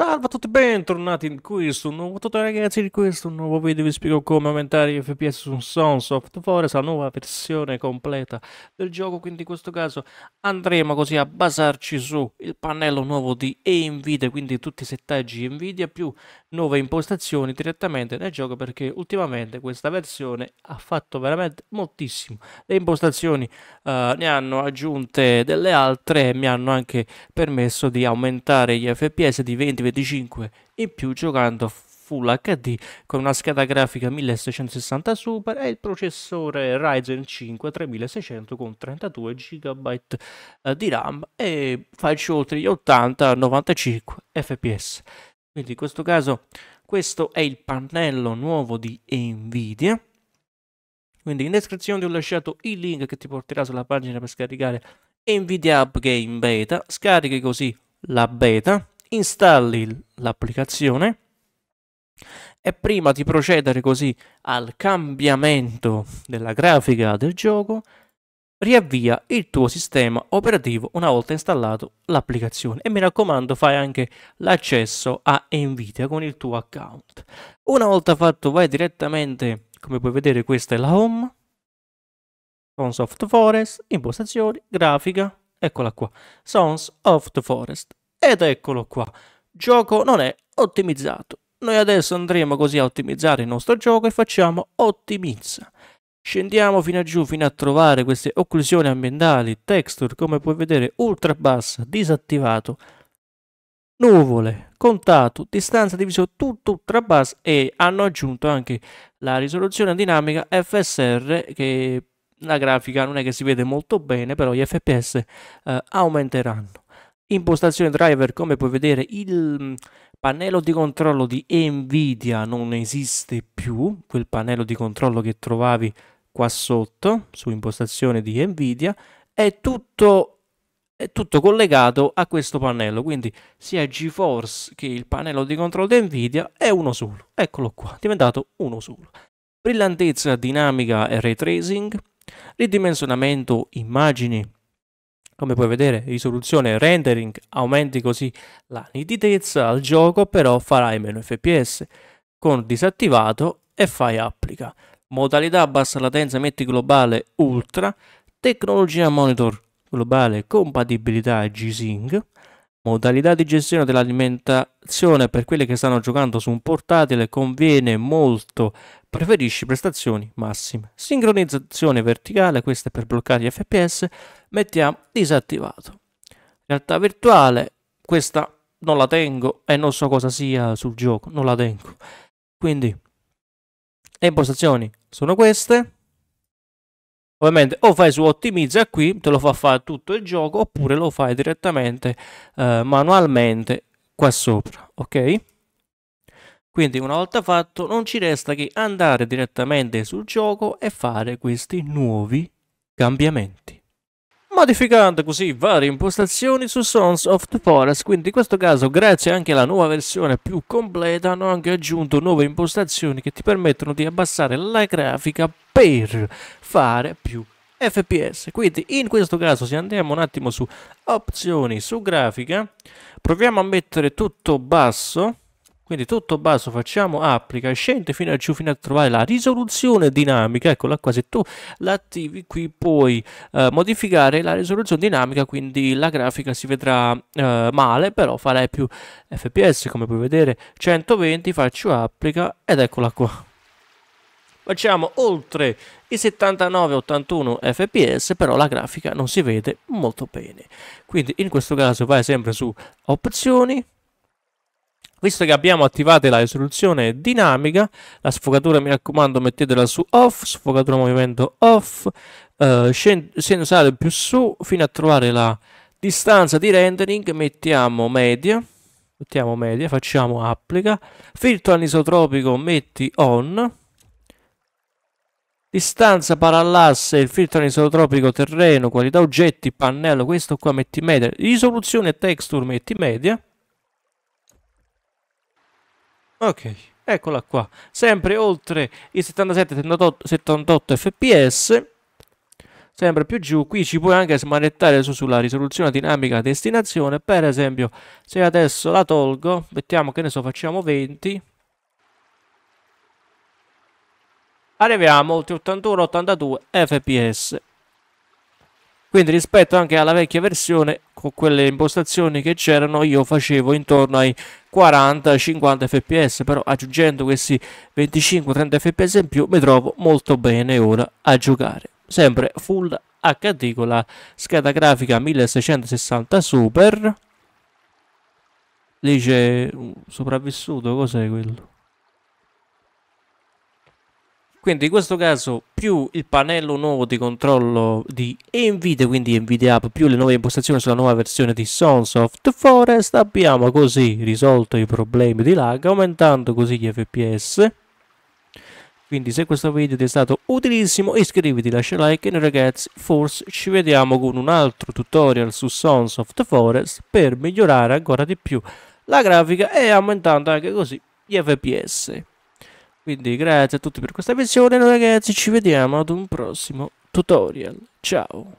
Salve a tutti bentornati in questo nuovo tutorial ragazzi in questo nuovo video vi spiego come aumentare gli fps su Sons of Forest la nuova versione completa del gioco quindi in questo caso andremo così a basarci su il pannello nuovo di Nvidia quindi tutti i settaggi Nvidia più nuove impostazioni direttamente nel gioco perché ultimamente questa versione ha fatto veramente moltissimo le impostazioni eh, ne hanno aggiunte delle altre e mi hanno anche permesso di aumentare gli fps di 20 25 in più giocando Full HD con una scheda grafica 1660 Super e il processore Ryzen 5 3600 con 32 GB eh, di RAM e faccio oltre gli 80-95 fps. Quindi in questo caso questo è il pannello nuovo di Nvidia. Quindi in descrizione ti ho lasciato il link che ti porterà sulla pagina per scaricare Nvidia App Game Beta. Scarichi così la beta installi l'applicazione e prima di procedere così al cambiamento della grafica del gioco, riavvia il tuo sistema operativo una volta installato l'applicazione e mi raccomando fai anche l'accesso a Nvidia con il tuo account. Una volta fatto vai direttamente, come puoi vedere questa è la home, Sons of the Forest, impostazioni, grafica, eccola qua, Sons of the Forest. Ed eccolo qua, gioco non è ottimizzato. Noi adesso andremo così a ottimizzare il nostro gioco e facciamo ottimizza. Scendiamo fino a giù fino a trovare queste occlusioni ambientali, texture come puoi vedere ultra bassa, disattivato, nuvole, contatto, distanza di diviso tutto ultra bassa e hanno aggiunto anche la risoluzione dinamica FSR che la grafica non è che si vede molto bene però gli FPS eh, aumenteranno. Impostazione driver, come puoi vedere, il mm, pannello di controllo di Nvidia non esiste più, quel pannello di controllo che trovavi qua sotto su impostazione di Nvidia, è tutto è tutto collegato a questo pannello, quindi sia GeForce che il pannello di controllo di Nvidia è uno solo. Eccolo qua, diventato uno solo. Brillantezza dinamica e ray tracing, ridimensionamento immagini come puoi vedere risoluzione rendering aumenti così la nitidezza al gioco però farai meno fps con disattivato e fai applica modalità bassa latenza metti globale ultra tecnologia monitor globale compatibilità G-Sync Modalità di gestione dell'alimentazione per quelli che stanno giocando su un portatile conviene molto, preferisci prestazioni massime. Sincronizzazione verticale, questa è per bloccare gli FPS, mettiamo disattivato. Realtà virtuale, questa non la tengo e non so cosa sia sul gioco, non la tengo. Quindi, le impostazioni sono queste. Ovviamente o fai su ottimizza qui, te lo fa fare tutto il gioco, oppure lo fai direttamente eh, manualmente qua sopra, ok? Quindi una volta fatto non ci resta che andare direttamente sul gioco e fare questi nuovi cambiamenti modificando così varie impostazioni su Sons of the Forest, quindi in questo caso grazie anche alla nuova versione più completa hanno anche aggiunto nuove impostazioni che ti permettono di abbassare la grafica per fare più fps quindi in questo caso se andiamo un attimo su opzioni su grafica proviamo a mettere tutto basso quindi tutto basso facciamo applica, scende fino a giù fino a trovare la risoluzione dinamica, eccola qua, se tu l'attivi qui puoi eh, modificare la risoluzione dinamica, quindi la grafica si vedrà eh, male, però farei più fps come puoi vedere, 120, faccio applica ed eccola qua facciamo oltre i 79-81 fps però la grafica non si vede molto bene quindi in questo caso vai sempre su opzioni Visto che abbiamo attivato la risoluzione dinamica, la sfogatura mi raccomando mettetela su off, sfogatura movimento off, eh, sensare più su fino a trovare la distanza di rendering, mettiamo media, mettiamo media, facciamo applica, filtro anisotropico metti on, distanza parallasse, il filtro anisotropico terreno, qualità oggetti, pannello, questo qua metti media, risoluzione texture metti media, Ok, eccola qua, sempre oltre i 77-78 fps, sempre più giù, qui ci puoi anche smanettare su sulla risoluzione dinamica destinazione, per esempio se adesso la tolgo, mettiamo che ne so, facciamo 20, arriviamo oltre 81-82 fps, quindi rispetto anche alla vecchia versione con quelle impostazioni che c'erano io facevo intorno ai 40-50 fps però aggiungendo questi 25-30 fps in più mi trovo molto bene ora a giocare sempre full HD con la scheda grafica 1660 super lì c'è un sopravvissuto cos'è quello quindi in questo caso più il pannello nuovo di controllo di Nvidia, quindi Nvidia App, più le nuove impostazioni sulla nuova versione di Sons Forest, abbiamo così risolto i problemi di lag, aumentando così gli FPS. Quindi se questo video ti è stato utilissimo iscriviti, lascia like e ragazzi forse ci vediamo con un altro tutorial su Sons Forest per migliorare ancora di più la grafica e aumentando anche così gli FPS. Quindi grazie a tutti per questa visione, ragazzi, ci vediamo ad un prossimo tutorial. Ciao!